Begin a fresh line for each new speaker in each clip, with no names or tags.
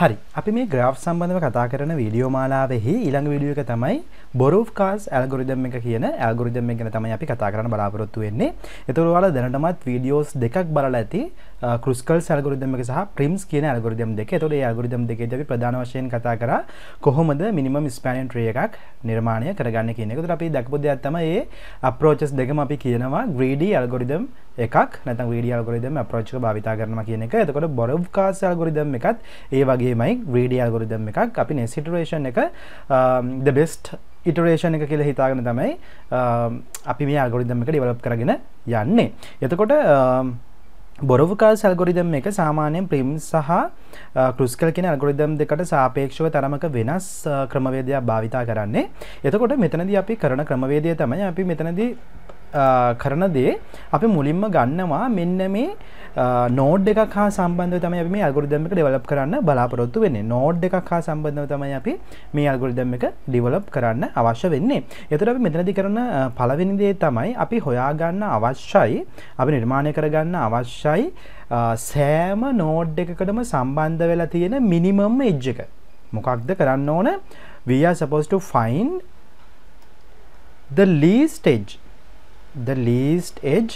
හරි අපි මේ ග්‍රාෆ් සම්බඳධව කතා කරන වීඩියෝ මාලාවෙහි ඊළඟ විඩියක තමයි බොරෝ කාස් ඇල්ගොරිදම් එක කියන ඇල්ගොරිදම් ගැන තමයි අපි කතා කරන්න බලාපොරොත්තු වෙන්නේ එතුරවාල දැනටමත් වීඩියෝස් දෙකක් බලලා ඇති කෘස්කල් සල්ගොරිදම එක සහ ප්‍රිම්ස් කියන අල්ගොරිදම් දෙක තොට අගොරිදම් දෙක ද ප්‍රධාන වශයෙන් කතා කර කොහොමද මිනිමම් ස්පෑනන් ට්‍රිය එකක් නිර්මාණය කරගන්න කියනෙකුට අපි දක්පුදයක්ත්තම ඒ අප්‍රෝචස් දෙකම අපි කියනවා ග්‍රීඩී අල්ගොරිදම් එකක් නැත වීඩිය අල්ගොරිදම අප්‍රෝච්ක භාවිතා කරන කියන එක එතකොට බොරව් කාස අල්ගොරිදම් එකත් ඒ වගේමයි ග්‍රීඩිය අල්ගොරිදම් එකක් අපි නෙසිටරේෂන් එක ද බෙස්ට් ඉටරේෂන් එක කියලා හිතාගෙන තමයි අපි මේ අල්ගොරිදම් එක ඩිවලොප් කරගෙන යන්නේ එතකොට බොරොවකා සල්ගොරිදම් එක සාමානයෙන් ප්‍රිම් සහ කෘස්කල් කෙන අල්ගොරිදම් දෙකට සාපේක්ෂව තරමක වෙනස් ක්‍රමවේදයක් භාවිතා කරන්නේ එතකොට මෙතනද අපි කරන ක්‍රමවේදය තමයි අපි මෙතනදී කරන දේ අපි මුලින්ම ගන්නවා මෙන්න මේ නෝඩ් එකක් හා සම්බන්ධ තමයි අපි මේ අල්ගොරිදම් එක ඩෙවලොප් කරන්න බලාපොරොත්තු වෙන්නේ නෝඩ් එකක් හා සම්බන්ධව තමයි අපි මේ අල්ගොරිදම් එක ඩිවලොප් කරන්න අවශ්‍ය වෙන්නේ එතකොට අපි මෙතනදී කරන පළවෙනි දේ තමයි අපි හොයාගන්න අවශ්‍යයි අපි නිර්මාණය කරගන්න අවශ්‍යයි සෑම නෝඩ් එකකටම සම්බන්ධ වෙලා තියෙන මිනිමම් එජ් එක මොකක්ද කරන්න ඕන we are supposed to find the least edge the least edge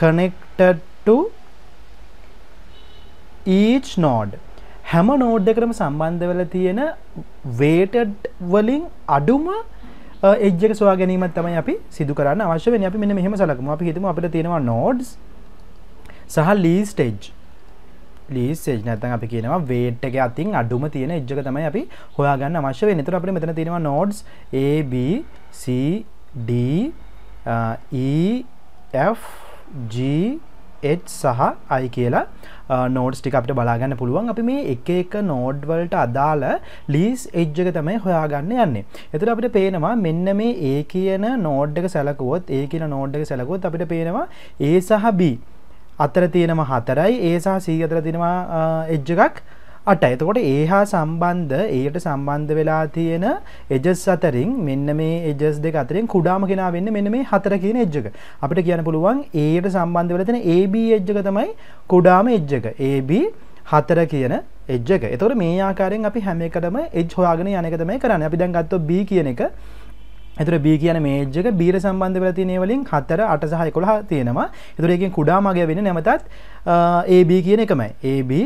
connected to each node හැම නෝඩ් එකටම සම්බන්ධ වෙලා තියෙන weighted වලින් අඩුම edge එක සොයා ගැනීමක් තමයි අපි සිදු කරන්න අවශ්‍ය වෙන්නේ. අපි මෙන්න මෙහෙම සලකමු. අපි හිතමු අපිට තියෙනවා nodes සහ least edge. least edge නැත්නම් අපි කියනවා weight එක අතින් අඩුම තියෙන edge එක තමයි අපි හොයාගන්න අවශ්‍ය වෙන්නේ. ඒතර අපිට මෙතන තියෙනවා nodes A B C D E E F G H සහ I කියලා නෝඩ්ස් ටික අපිට බලාගන්න පුළුවන් අපි මේ එක එක නෝඩ් වලට අදාළ ලීස් එජ් එක තමයි හොයාගන්න යන්නේ. එතකොට අපිට පේනවා මෙන්න මේ A කියන නෝඩ් එක සැලකුවොත් A කියන නෝඩ් එක සැලකුවොත් අපිට පේනවා A සහ B අතර තියෙනම 4යි A සහ C අතර තියෙනවා එජ් එකක් අට එතකොට ඒ හා සම්බන්ධ ඒයට සම්බන්ධ වෙලා තියෙන එජස් අතරින් මෙන්න මේ එජස් දෙක අතරින් කුඩාම කෙනා වෙන්න මෙන්න මේ හතර කියන එජ් එක. අපිට කියන්න පුළුවන් ඒයට සම්බන්ධ වෙලා තියෙන AB එජ් එක තමයි කුඩාම එජ් එක. AB හතර කියන එජ් එක. එතකොට මේ ආකාරයෙන් අපි හැම එකටම එජ් හොයාගෙන යන එක තමයි කරන්නේ. අපි දැන් ගත්තොත් B කියන එක එතර B කියන මේජ් එක බීර සම්බන්ධ වෙලා තියෙන ඒවා වලින් 4 8 සහ 11 තියෙනවා. ඒතර එකෙන් කුඩාම අගය වෙන්නේ නැමතත් AB කියන එකමයි. AB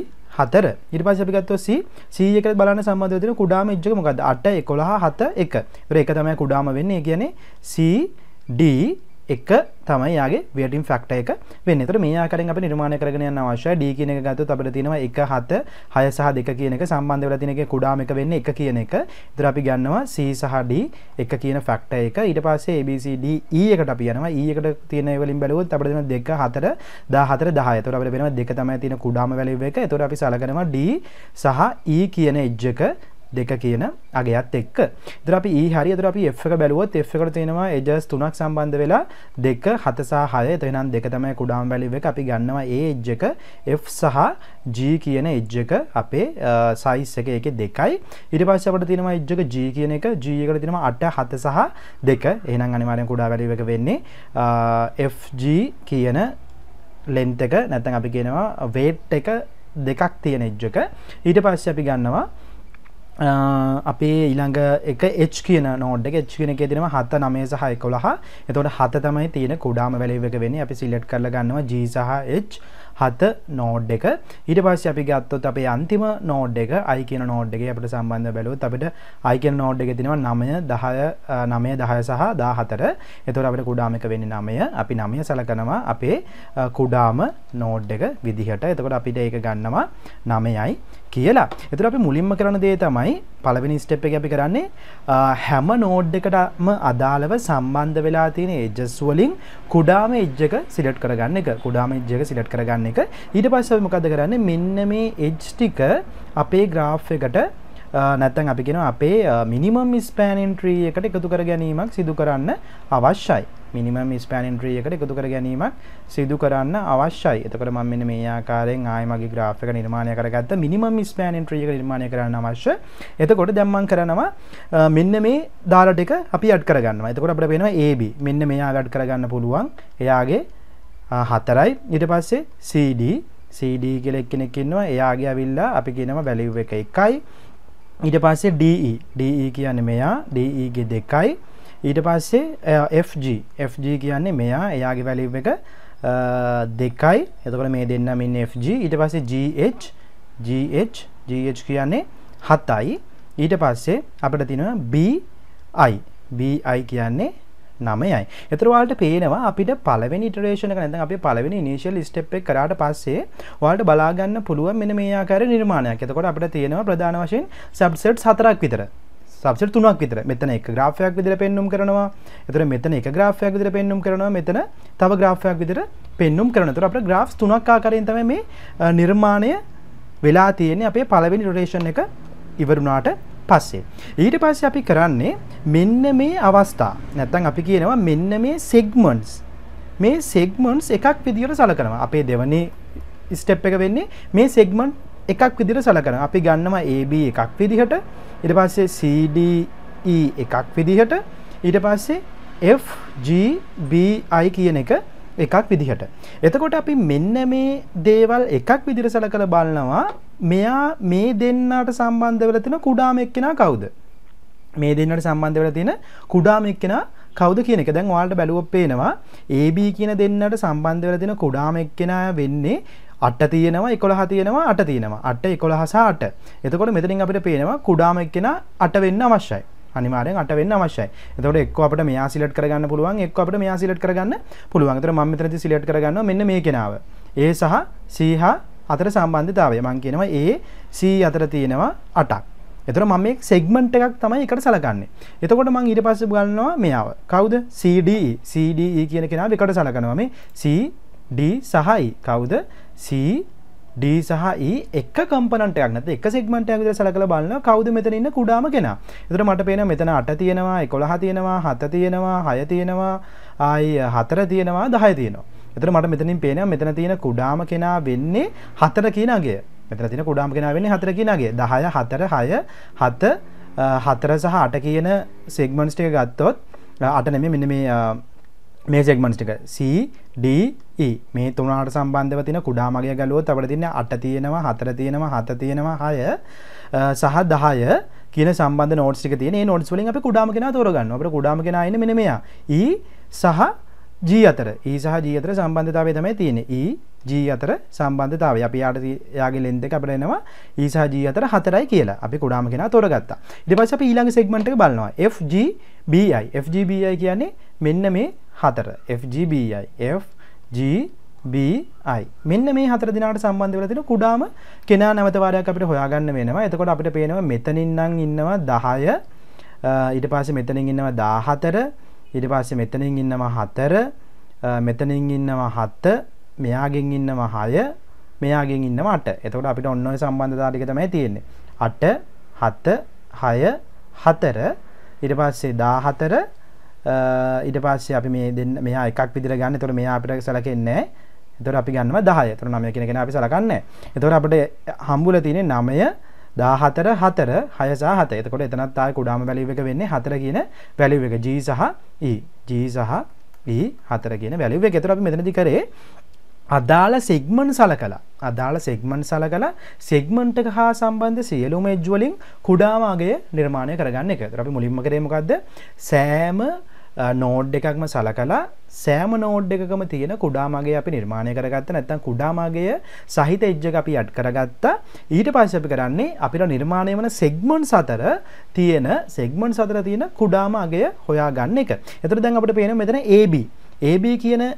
හතර ඉට පස් අපිගත්ව සීයක බලන්න සම්බධ තින කුඩාම එච්ජක මොකද අට එකොළහ හත එක එක තමයි කුඩාම වෙන්නේ කියන්නේ සඩ එක තමයි යාගේ වේටින් ෆැක්ටර් එක වෙන්නේ. ඒතර මේ ආකාරයෙන් අපි නිර්මාණය කරගෙන යන්න අවශ්‍යයි. D කියන එක ගත්තොත් අපිට තියෙනවා 1 7 6 සහ 2 කියන එක සම්බන්ධ වෙලා තියෙන එකේ කුඩාම එක වෙන්නේ 1 කියන එක. ඒතර අපි ගන්නවා C සහ D 1 කියන ෆැක්ටර් එක. ඊට පස්සේ A B C D E එකට අපි යනවා. E එකට තියෙන ඒ වලින් බැලුවොත් අපිට දෙනවා 2 4 14 10. ඒතර අපිට වෙනවා 2 තමයි තියෙන කුඩාම වැලියු එක. ඒතර අපි සලකනවා D සහ E කියන එජ් එක දෙක කියන අගයත් එක්ක ඉතින් අපි E හරිය ඉතින් අපි F එක බැලුවොත් F එකට තියෙනවා edges තුනක් සම්බන්ධ වෙලා 2 7 සහ 6 එතනනම් දෙක තමයි කුඩාම වැලියු එක අපි ගන්නවා A edge එක F සහ G කියන edge එක අපේ size එක ඒකේ දෙකයි ඊට පස්සේ අපිට තියෙනවා edge එක G කියන එක G එකට තියෙනවා 8 7 සහ 2 එහෙනම් අනිවාර්යෙන් කුඩා වැලියු එක වෙන්නේ FG කියන length එක නැත්නම් අපි කියනවා weight එක දෙකක් තියෙන edge එක ඊට පස්සේ අපි ගන්නවා අපේ ඉළඟ එක එච් කියන නෝඩ් එක එච් කියන එකෙදිනම හත නමේ සහ එකොළහ එතකොට හත තමයි තියෙන කුඩාම වැලිව් එක වෙන්නේ අපි සිලෙක්ට් කරලා ගන්නවා G සහ H හත නෝඩ් එක ඊට පස්සේ අපි ගත්තොත් අපේ අන්තිම නෝඩ් එක i කියන නෝඩ් එකේ අපිට සම්බන්ධ බැලුවොත් අපිට i කියන නෝඩ් එකේ තියෙනවා 9 10 9 10 සහ 14 එතකොට අපිට කුඩාම එක වෙන්නේ 9 අපි 9 සලකනවා අපේ කුඩාම නෝඩ් එක විදිහට එතකොට අපිට ඒක ගන්නවා 9යි කියලා එතුර අපි මුලින්ම කරන දේ තමයි පළවෙනි ස්ටෙප් එක අපි කරන්නේ හැම නෝඩ් එකටම අදාළව සම්බන්ධ වෙලා තියෙන එජස් වලින් කුඩාම එජ් එක සිලෙක්ට් කරගන්න එක කුඩාම එජ් එක සිලෙක්ට් කරගන්න එක ඊට පස්සේ අපි මොකද කරන්නේ මෙන්න මේ එජ් ටික අපේ graph එකට නැත්තම් අපි කියනවා අපේ මිනිමම් ස්පෑනින් ට්‍රී එකට එකතු කර ගැනීමක් සිදු කරන්න අවශ්‍යයි මිනිමම් ස්පෑනින් ට්‍රී එකට එකතු කර ගැනීමක් සිදු කරන්න අවශ්‍යයි. එතකොට මම මෙන්න මේ ආකාරයෙන් ආයෙ මගේ graph එක නිර්මාණය කරගත්ත මිනිමම් ස්පෑනින් ට්‍රී එක නිර්මාණය කරන්න අවශ්‍ය. එතකොට දැන් මම කරනවා මෙන්න මේ දාලා ටික අපි ඇඩ් කරගන්නවා. එතකොට අපිට වෙනවා AB. මෙන්න මෙයා ඇඩ් කරගන්න පුළුවන්. එයාගේ 4යි. ඊට පස්සේ CD CD කියලා එක්කෙනෙක් ඉන්නවා. එයාගේ අවිල්ලා අපි කියනවා value එක 1යි. ඊට පස්සේ DE DE කියන්නේ මෙයා DE ගේ 2යි. ඊට පස්සේ FG FG කියන්නේ මෙයා එයාගේ වැලිව් එක දෙකයි එතකොට මේ දෙන්නම ඉන්නේ FG ඊට පස්සේ GH GH GH කියන්නේ 7යි ඊට පස්සේ අපිට තියෙනවා BI BI කියන්නේ 9යි. ඒතර ඔයාලට පේනවා අපිට පළවෙනි ඉටරේෂන් එක නැත්නම් අපි පළවෙනි ඉනිෂියල් ස්ටෙප් එක කරාට පස්සේ ඔයාලට බලා ගන්න පුළුවන් මෙන්න මේ ආකාරයේ නිර්මාණයක්. එතකොට අපිට තියෙනවා ප්‍රධාන වශයෙන් සබ්සෙට්ස් හතරක් විතර. සබ්සට තුනක් විතර මෙතන එක ග්‍රාෆයක් විදිර පෙන්නුම් කරනවා එතර මෙතන එක ග්‍රාෆයක් විදිර පෙන්නුම් කරනවා මෙතන තව ග්‍රාෆයක් විදිර පෙන්නුම් කරනතුර අප ග්‍රාෆ් තුනක් ආකාරයෙන් තම මේ නිර්මාණය වෙලා තියෙන්නේ අපේ පළවෙනි රොටේෂන් එක ඉවරුණාට පස්සේ. ඊට පස්සේ අපි කරන්නේ මෙන්න මේ අවස්ථා නැත්තම් අපි කියනවා මෙන්න මේ සෙග්මන්ට්ස් මේ සෙග්මන්ට්ස් එකක් විදියට සලකනවා. අපේ දෙවනි ස්ටෙප් එක වෙන්නේ මේ සෙග්මන්ට් එකක් විදිහට සලකනවා. අපි ගන්නවා AB එකක් විදිහට ඊට පස්සේ CDE එකක් විදිහට ඊට පස්සේ FGBI කියන එක එකක් විදිහට. එතකොට අපි මෙන්න මේ දේවල් එකක් විදිහට සලකලා බලනවා මෙයා මේ දෙන්නාට සම්බන්ධ වෙලා තියෙන කුඩාම එක්කෙනා කවුද? මේ දෙන්නට සම්බන්ධ වෙලා තියෙන කුඩාම එක්කෙනා කවුද කියන එක දැන් ඔයාලට බැලුවොත් පේනවා AB කියන දෙන්නට සම්බන්ධ වෙලා තියෙන කුඩාම එක්කෙනා වෙන්නේ අට තියෙනවා එකොළහ තියෙනවා අට තියෙනවා අට එකොළහසාට එතකොට මෙතනින් අපිට පේනවා කුඩාම එක්කෙන අට වෙන්න අවශ්‍යයි අනිවාරෙන් අට වෙන්න අවශ්‍යයි එතකොට එක්ක අපට මෙයා සිලට් කරගන්න පුළුවන් එක්ක අපට මෙයා සිලට් කරගන්න පුළුවන් එතකොට මම මෙතනදී සිලට් කරගන්නවා මෙන්න මේ කෙනාව ඒ සහ C හා අතර සම්බන්ධතාවය මම කියනවා A C අතර තියෙනවා 8ක් එතකොට මම මේ සෙග්මන්ට් එකක් තමයි එකට සලකන්නේ එතකොට මම ඊට පස්සේ ගන්නවා මෙයාව කවුද CDE CDE කියන කෙනාව එකට සලකනවා මේ C D e සහයි e. කවුද C D සහ E එක කම්පනන්ටයක් නැත්නම් එක සෙග්මන්ට් එකක් විතර සලකලා බලනවා කවුද මෙතන ඉන්න කුඩාම කෙනා. එතකොට මට පේනවා මෙතන 8 තියෙනවා 11 තියෙනවා 7 තියෙනවා 6 තියෙනවා ආයි 4 තියෙනවා 10 තියෙනවා. එතකොට මට මෙතනින් පේනවා මෙතන තියෙන කුඩාම කෙනා වෙන්නේ 4 කියන අගය. මෙතන තියෙන කුඩාම කෙනා වෙන්නේ 4 කියන අගය. 10 4 6 7 4 සහ 8 කියන සෙග්මන්ට්ස් ටික ගත්තොත් 8 නෙමෙයි මෙන්න මේ මේ සෙක්මන්ස්ටික CDE මේ තුනට සම්බන්ධව තින කුඩාමගේ ගලුවත් අපට තින්න අට තියෙනවා හතර තියෙනවා හත තියෙනවා හය සහ දහය කියන සම්බන්ධ නෝට්ටික තියන නොට්ස් වලින් අප කුඩාම කෙන තෝරගන්න අපට කුඩාම කෙන අයින මෙනමයා E සහ ජී අතර ඒ e, සහ ජී අතර සම්බන්ධතාවය තමයි තියෙන්නේ E ජී අතර සම්බන්ධතාවය අපි යාට යාගේ ලෙන් දෙක අපිට එනවා E සහ ජී අතර හතරයි කියලා. අපි කුඩාම කෙනා තෝරගත්තා. ඊට පස්සේ අපි ඊළඟ සෙග්මන්ට් එක බලනවා FGBI. FGBI කියන්නේ මෙන්න මේ හතර FGBI FGBI මෙන්න මේ හතර දිනාට සම්බන්ධ වෙලා තියෙන කුඩාම කෙනා නැවත වාරයක් අපිට හොයාගන්න වෙනවා. එතකොට අපිට පේනවා මෙතනින් නම් ඉන්නවා 10 ඊට පස්සේ මෙතනින් ඉන්නවා 14 ඊට පස්සේ මෙතනින් ඉන්නවා 4 මෙතනින් ඉන්නවා 7 මෙයාගෙන් ඉන්නවා 6 මෙයාගෙන් ඉන්නවා 8. එතකොට අපිට ඔන්න ඔය සම්බන්ධතාව ටික තමයි තියෙන්නේ. 8 7 6 4 ඊට පස්සේ 14 ඊට පස්සේ අපි මේ දෙන්න මෙයා එකක් විදිහට ගන්න. එතකොට මෙයා අපිට සැලකෙන්නේ නැහැ. එතකොට අපි ගන්නවා 10. එතකොට 9 කියන කෙනා අපි සැලකන්නේ නැහැ. එතකොට අපිට හම්බුලා තියෙන්නේ 9 14 4 6 සහ 7. එතකොට එතනත් ආයේ කුඩාම වැලියු එක වෙන්නේ 4 කියන වැලියු එක G සහ E. G සහ E 4 කියන වැලියු එක. එතකොට අපි මෙතනදී කරේ අදාළ සෙග්මන් සලකලා අදාළ සෙග්මන් සලකලා සෙග්මන්ට් එක හා සම්බන්ධ සියලුම එජ් වලින් කුඩාම අගය නිර්මාණය කරගන්න එක. ඒතර අපි මුලින්ම කරේ මොකද්ද? සෑම නෝඩ් එකක්ම සලකලා සෑම නෝඩ් එකකම තියෙන කුඩාමගේ අපි නිර්මාණය කරගත්ත නැත්තම් කුඩාමගය සහිත එජ්ජක අපි අඩ් කරගත්තා ඊට පස්සේ අපි කරන්නේ අපිට නිර්මාණය වන සෙග්මන්ට්ස් අතර තියෙන සෙග්මන්ට්ස් අතර තියෙන කුඩාමගය හොයාගන්න එක. එතකොට දැන් අපිට පේනවා මෙතන AB. AB කියන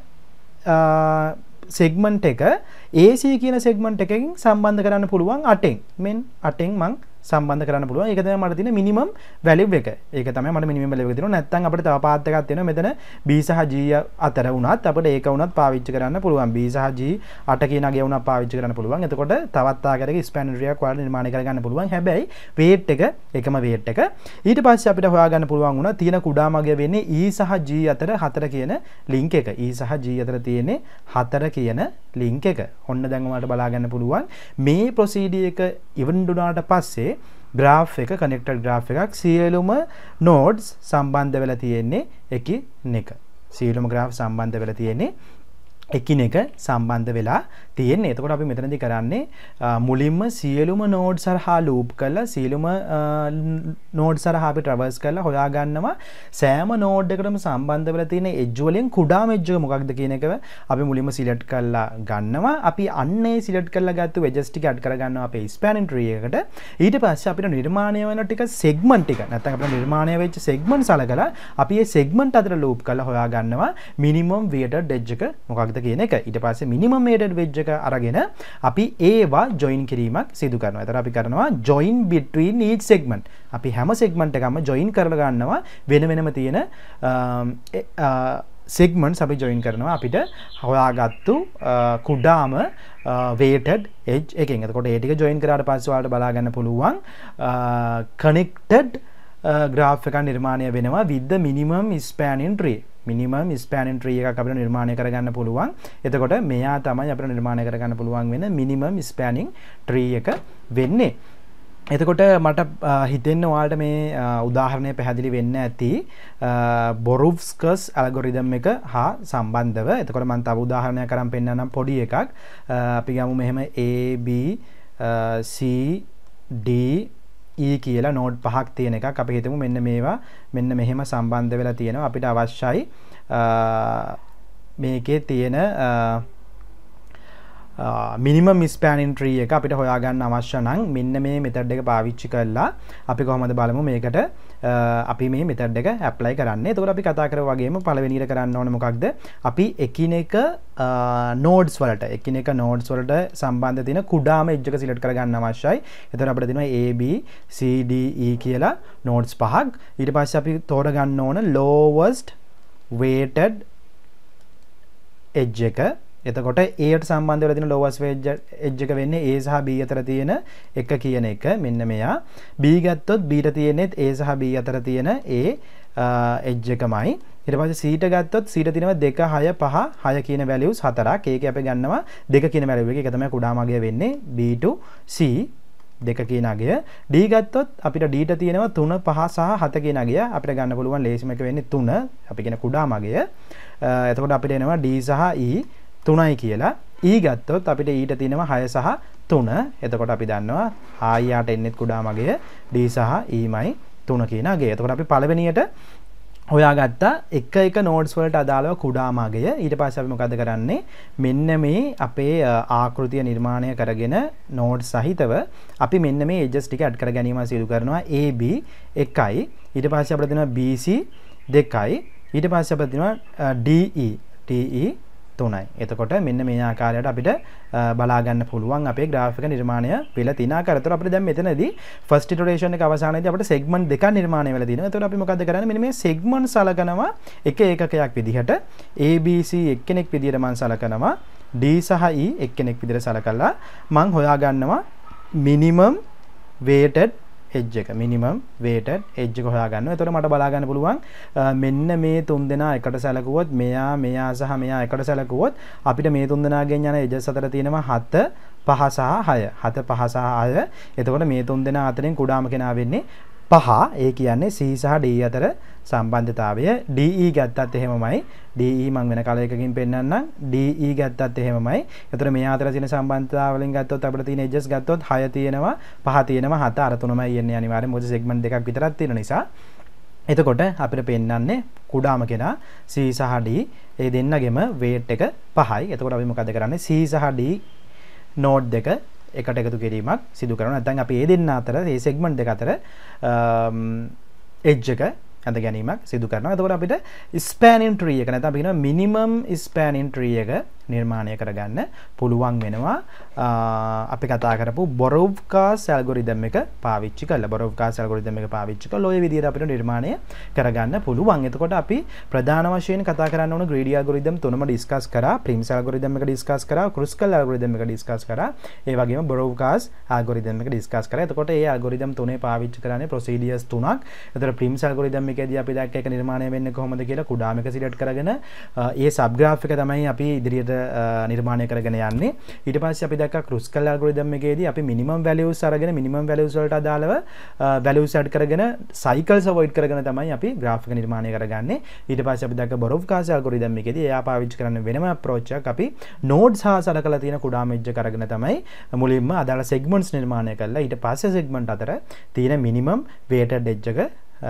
සෙග්මන්ට් එක AC කියන සෙග්මන්ට් එකකින් සම්බන්ධ කරන්න පුළුවන් 8ෙන්. මෙන් 8ෙන් මං සම්බන්ධ කරන්න පුළුව එකත මට තින මිනිමම් වැලිව් එක ඒක තම මට මිනිම ලෙ තින නැත්තන් අපට පාත්තකත්වන මෙතන බිසහ ජීය අතර වනත් අපට ඒක වුනත් පාවිච්ච කරන්න පුළුවන් බිසාජී අට කියනගේ වුන පාවිච්ච කරන්න පුළුවන් එතකොට තවත්තාකරක ස්පැනරිය කවාල නිර්මාණ කරගන්න පුළුවන් හැබැයි වේට් එක එකම වේට් එක ඊට පස්ස අපිට හොයාගන්න පුළුවන් වුණ තියෙන කුඩාමගේ වෙන්නේ ඒ e සහ ජී අතර හතර කියන ලිංක එක ඒ e සහ ජී අතර තියෙන්නේ හතර කියන ලිංක එක ඔන්න දැන්වට බලාගන්න පුළුවන් මේ ප්‍රොසීඩිය එක ඉවන්ඩුනාට පස්සේ ග්‍රාෆ් එක කනෙක්ටඩ් ග්‍රාෆ් එකක් සියලුම නෝඩ්ස් සම්බන්ධ වෙලා තියෙන්නේ එකිනෙක සියලුම ග්‍රාෆ් සම්බන්ධ වෙලා තියෙන්නේ එකිනෙක සම්බන්ධ වෙලා තියෙන් එතකොට අපි මෙතනදි කරන්නේ මුලින්ම සියලුම නෝඩ් සරහා ලූප් කල්ලා සියලුම නෝඩ් සරහාපි ට්‍රවර්ස් කරලා හොයාගන්නවා සෑම නෝඩ්ඩකටම සම්බන්ධ වෙලා තියෙන එජ්ජුවලින් කුඩා මෙජ්ජුව මොකක්ද කියනකව අපි මුලින්ම සිලට් කරලා ගන්නවා අපි අන්නේ සිලට් කරලා ගත්තු වෙජස්ටික අඩ් කරගන්නවා අපේ ස්පැනන්ට්‍රියකට ඊට පස්සේ අපිට නිර්මාණය වෙන ටික සෙග්මන්ට් ටික නැත්නම් අපිට නිර්මාණය වෙච්ච සෙග්මන්ට් සලකලා අපි මේ සෙග්මන්ට් අතර ලූප් කරලා හොයාගන්නවා මිනිමම් වේටඩ් එජ් එක මොකක්ද කියන එක ඉට පස්සේ මිනිමම් මේඩඩ් වෙජ්ජක අරගෙන අපි ඒවා ජොයින් කිරීමක් සිදු කරනවා ඇතර අපි කරනවා ජොයින් බිටවී නීඩ් සෙක්මන්් අපි හැම සෙක්මට එකම ජොයින් කරගන්නවා වෙන වෙනම තියෙන සෙක්මන් අපි ජොයින් කරනවා අපිට හොයාගත්තු කුඩාම වේටඩ් එජ් එක එතකොට ඒටික ජොයින් කරට පස්වාට බලාගන්න පුළුවන් කනෙක්ටඩ් ග්‍රාෆිකන් නිර්මාණය වෙනවා විද්ධ minimum spanning tree minimum spanning tree එකක් අපිට නිර්මාණය කරගන්න පුළුවන්. එතකොට මෙයා තමයි අපිට නිර්මාණය කරගන්න පුළුවන් වෙන මිනිමම් ස්පෑනින් ට්‍රී එක වෙන්නේ. එතකොට මට හිතෙන්න වාට මේ උදාහරණය පැහැදිලි වෙන්න ඇති බොරුෆ්ස්කස් ඇලගොරිදම් එක හා සම්බන්ධව එතකොට මන් තව උදාහරණය කරම් පෙන්න්න නම් පොඩි එකක් අපි ගමු මෙහෙම ABCD E කියලා නෝඩ් පහක් තියෙන එකක් අපි හිතමු මෙන්න මේවා මෙන්න මෙහෙම සම්බන්ධ වෙලා තියෙනවා අපිට අවශ්‍යයි මේකේ තියෙන මිනිම මිස්පෑන් ඉන්ට්‍රී එක අපිට හොයාගන්න අවශ්‍ය නම් මෙන්න මේ මෙතඩ් එක පාවිච්චි කරලා අපි කොහොමද බලමු මේකට අපි මේ මෙතඩ් එක ඇප්ලයි කරන්න තොර අපි කතා කර වගේම පළවෙනිට කරන්න ඕන මොකක්ද අපි එකිනෙක නෝඩ්ස් වලට එකිනෙක නෝඩ්ස් වලට සම්බන්ධ තින කුඩාම එජ්ජක සිලට් කරගන්න අවශ්‍යයි එතර අපට තින ABCDE කියලා නෝඩ්ස් පහක් ඊට පස්ස අපි තෝරගන්න ඕන ලෝවස්ට වේටඩ් එජ් එක එතකොට ඒට සම්බන්ධ වෙලා තියෙන ලෝවස් වේජ් එජ් එක වෙන්නේ A සහ B අතර තියෙන එක කියන එක මෙන්න මෙයා B ගත්තොත් B ට තියෙන්නේත් A සහ B අතර තියෙන A එජ් එකමයි ඊට පස්සේ සීට ගත්තොත් සීට තියෙනවා 2 6 5 6 කියන වැලියුස් හතරක්. ඒකේ අපි ගන්නවා 2 කියන වැලියු එක. ඒක තමයි කුඩාම අගය වෙන්නේ B to C. 2 කියන අගය. D ගත්තොත් අපිට D ට තියෙනවා 3 5 සහ 7 කියන අගය. අපිට ගන්න පුළුවන් ලේසිම එක වෙන්නේ 3. අපි කියන කුඩාම අගය. එතකොට අපිට එනවා D සහ E තුනයි කියලා ඊ ගත්තොත් අපිට ඊට තිනව හය සහ තුන එතකොට අපි දන්නවා හායියාට එන්නෙත් කුඩා මගේ ඩී සහ ඊමයි තුන කියනගේ එතකොට අපි පලවෙනියට හොයාගත්තා එක එක නෝඩ්ස් වලට අදාළව කුඩාමාගය ඊට පස්සේ අපි මොකද කරන්නේ මෙන්න මේ අපේ ආකෘතිය නිර්මාණය කරගෙන නෝඩ් සහිතව අපි මෙන්න මේ edges ටික ඇඩ් කර ගැනීම සිදු කරනවා AB 1යි ඊට පස්සේ අපිට දෙනවා BC 2යි ඊට පස්සේ අපිට දෙනවා DE TE තුනයි. එතකොට මෙන්න මේ ආකාරයට අපිට බලා ගන්න පුළුවන් අපේ graph එක නිර්මාණය වෙලා තියෙන ආකාරයට අපිට දැන් මෙතනදී first iteration එක අවසානයේදී අපිට segment දෙකක් නිර්මාණය වෙලා තියෙනවා. එතකොට අපි මොකද කරන්නේ? මෙන්න මේ segment සලකනවා එක ඒකකයක් විදිහට ABC එක්කෙනෙක් විදිහට මම සලකනවා D සහ E එක්කෙනෙක් විදිහට සලකලා මම හොයා ගන්නවා minimum weighted හෙජ් එක මිනිමම් වේටඩ් එජ් එක හොයාගන්න. එතකොට මට බලාගන්න පුළුවන් මෙන්න මේ තුන් දෙනා එකට සැලකුවොත් මෙයා මෙයා සහ මෙයා එකට සැලකුවොත් අපිට මේ තුන් දෙනාගෙන් යන එජස් අතර තියෙනවා 7 පහ සහ 6. 7 පහ සහ 6. එතකොට මේ තුන් දෙනා අතරින් කුඩාම කෙනා වෙන්නේ පහ ඒ කියන්නේ C සහ D අතර සම්බන්ධතාවය DE ගත්තත් එහෙමමයි DE මං වෙන කලයකකින් පෙන්වන්නම් DE ගත්තත් එහෙමමයි. ඒතර මේ අතර තියෙන සම්බන්ධතාව වලින් ගත්තොත් අපිට තියෙන edges ගත්තොත් 6 තියෙනවා 5 තියෙනවා 7 අර තුනමයි යන්නේ අනිවාර්යෙන් මොකද segment දෙකක් විතරක් තියෙන නිසා. එතකොට අපිට පෙන්වන්නේ කුඩාම කෙනා C සහ D ඒ දෙන්නගෙම weight එක 5යි. එතකොට අපි මොකද කරන්නේ C සහ D නෝඩ් දෙක එකට එකතු කිරීමක් සිදු කරන ඇතන් අපි ඒ දෙන්න අතර ඒ සෙක්මන්් දෙක අතර um, එජ්ජක ඇඳ ගැනීමක් සිදු කරන ඇතකොට අපිට ස්පෑනින් ට්‍රිය එක නැත අපිෙන මිනිමම් ස්පෑනින් ට්‍රිය එක නිර්මාණය කරගන්න පුළුවන් වෙනවා අපි කතා කරපු බොරෝ්කා සැල්ගොරිදම් එක පාවිච්චි කල බොරෝ්කා සැල්ගොරිදම් එක පාවිච්චික ලොය විදිර අපිට නිර්මාණය කරගන්න පුළුවන් එතකොට අපි ප්‍රධාන වශයෙන් කතා කරන්න ග්‍රඩිය ගොරිදම් තුනම ඩිස්කස් කර ප්‍රිම් සල්ගොරිදම් එක ඩිස්කස් කර කෘස් කල් අල්ගොරිදම් එක ඩිස්කස් කර ඒ වගේම බොරෝ්කාස් ආගොරිදම් එක ඩිස්කස් කර එතකොට ඒ අගොරිදම් තුනේ පාවිච්චි කරන්නේ ප්‍රොසීඩියස් තුනක් එතකොට ප්‍රිම් සල්ගොරිදම් එකේදී අපි දැක්ක එක නිර්මාණය වෙන්නේ කොහොමද කියලා කුඩාම එක සිලෙක්ට් කරගෙන ඒ සබ් ග්‍රාෆ් එක තමයි අපි ඉදිරියට විදිහට නිර්මාණය කරගෙන යන්නේ ඊට පස්සේ අපි දැක්කා ක්‍රුස්කල් ඇල්ගොරිතම් එකේදී අපි මිනිමම් වැලියුස් අරගෙන මිනිමම් වැලියුස් වලට අදාළව වැලියුස් ඇඩ් කරගෙන සයිකල්ස් අවොයිඩ් කරගෙන තමයි අපි graph එක නිර්මාණය කරගන්නේ ඊට පස්සේ අපි දැක්කා බොරොව්කාස් ඇල්ගොරිතම් එකේදී එයා පාවිච්චි කරන වෙනම අප්‍රෝච් එකක් අපි nodes හා සලකලා තියෙන කුඩා මෙජ්ජ කරගෙන තමයි මුලින්ම අදාළ segments නිර්මාණය කරලා ඊට පස්සේ segment අතර තියෙන minimum weighted edge එක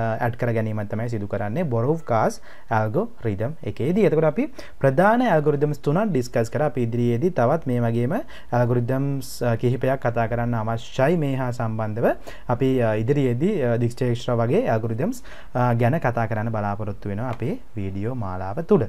ඇඩ් කර ගැනීමත්තමයි සිදු කරන්නේ බොරෝ කාස් ඇල්ගෝ රිදම් එකේදී එතකට අපි ප්‍රධාන ඇගුරිදම් තුනන් ඩිස්කස් කර පිදිරියේදී තවත් මේ වගේම ඇල්ගුරිදම් කිහිපයක් කතා කරන්න අවශ්‍යයි මේ හා සම්බන්ධව අපි ඉදිරියේදී දික්ෂේක්ෂ්‍ර වගේ ඇගුරිදම්ස් ගැන කතා කරන්න බලාපොරොත්තු වෙන අපේ වීඩියෝ මාලාව තුළ